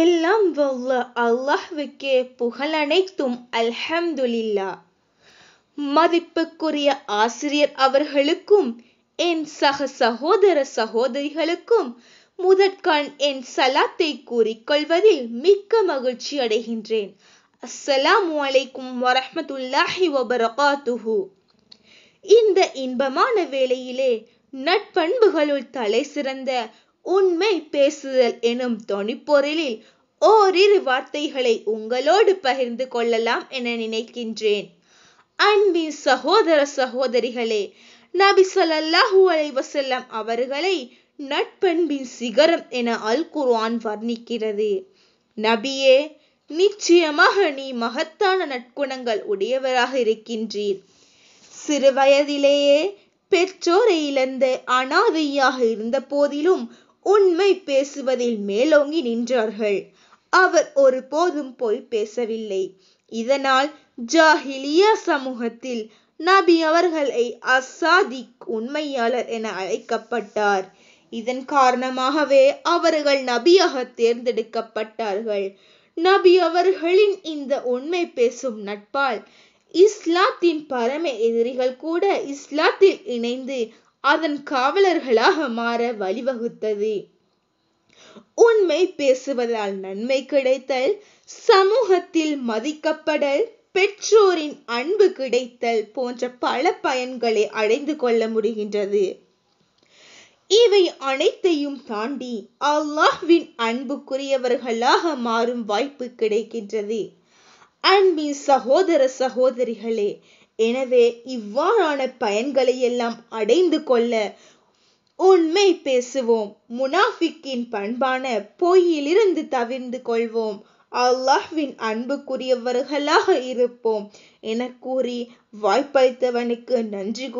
எல்லாம் வல்ல அல்லாஹ்வுக்கே புகழனைத்தும் அல்ஹம்துலில்லா மதிப்புக்குரிய ஆசிரியர் அவர்களுக்கும் என் சக சகோதர சகோதரிகளுக்கும் முதற்கண் என் சலாத்தை கூறிக்கொள்வதில் மிக்க மகிழ்ச்சி அடைகின்றேன் அஸ்ஸலாமு அலைக்கும் வரஹமத்துல்லாஹி வபரகாத்துஹு இந்த இன்பமான வேளையிலே நட்பண்புகளுள் தலை சிறந்த உண்மை பேசுதல் எனும் தொனிப்பொருளில் ஓரிரு வார்த்தைகளை உங்களோடு பகிர்ந்து கொள்ளலாம் என நினைக்கின்றேன் அன்பின் சகோதர சகோதரிகளே நபி சொல்லாஹூ அலைவசல்லம் அவர்களை நட்பண்பின் சிகரம் என அல் குர்ஆன் வர்ணிக்கிறது நபியே நிச்சயமாக நீ மகத்தான நற்குணங்கள் உடையவராக இருக்கின்றீர் சிறு வயதிலேயே பெற்றோரை இழந்து அனாதையாக இருந்த போதிலும் உண்மை பேசுவதில் மேலோங்கி நின்றார்கள் அவர் ஒரு போதும் போய் பேசவில்லை இதனால் ஜாஹிலியா சமூகத்தில் நபி அவர்களை அசாதிக் உண்மையாளர் என அழைக்கப்பட்டார் இதன் காரணமாகவே அவர்கள் நபியாக தேர்ந்தெடுக்கப்பட்டார்கள் நபி அவர்களின் இந்த உண்மை பேசும் நட்பால் இஸ்லாத்தின் பரம எதிரிகள் கூட இஸ்லாத்தில் இணைந்து அதன் காவலர்களாக மாற வழிவகுத்தது உண்மை பேசுவதால் நன்மை கிடைத்தல் சமூகத்தில் மதிக்கப்படல் பெற்றோரின் அன்பு கிடைத்தல் போன்ற பல பயன்களை அடைந்து கொள்ள முடிகின்றது இவை அனைத்தையும் தாண்டி அல்லாஹ்வின் அன்புக்குரியவர்களாக மாறும் வாய்ப்பு கிடைக்கின்றது அன்பின் சகோதர சகோதரிகளே எனவே இவ்வாறான பயன்களை எல்லாம் அடைந்து கொள்ள உண்மை பேசுவோம் முனாஃபிக்கின் பண்பான பொய்யிலிருந்து தவிர்ந்து கொள்வோம் அல்லாஹ்வின் அன்புக்குரியவர்களாக இருப்போம் என கூறி வாய்ப்பளித்தவனுக்கு நன்றி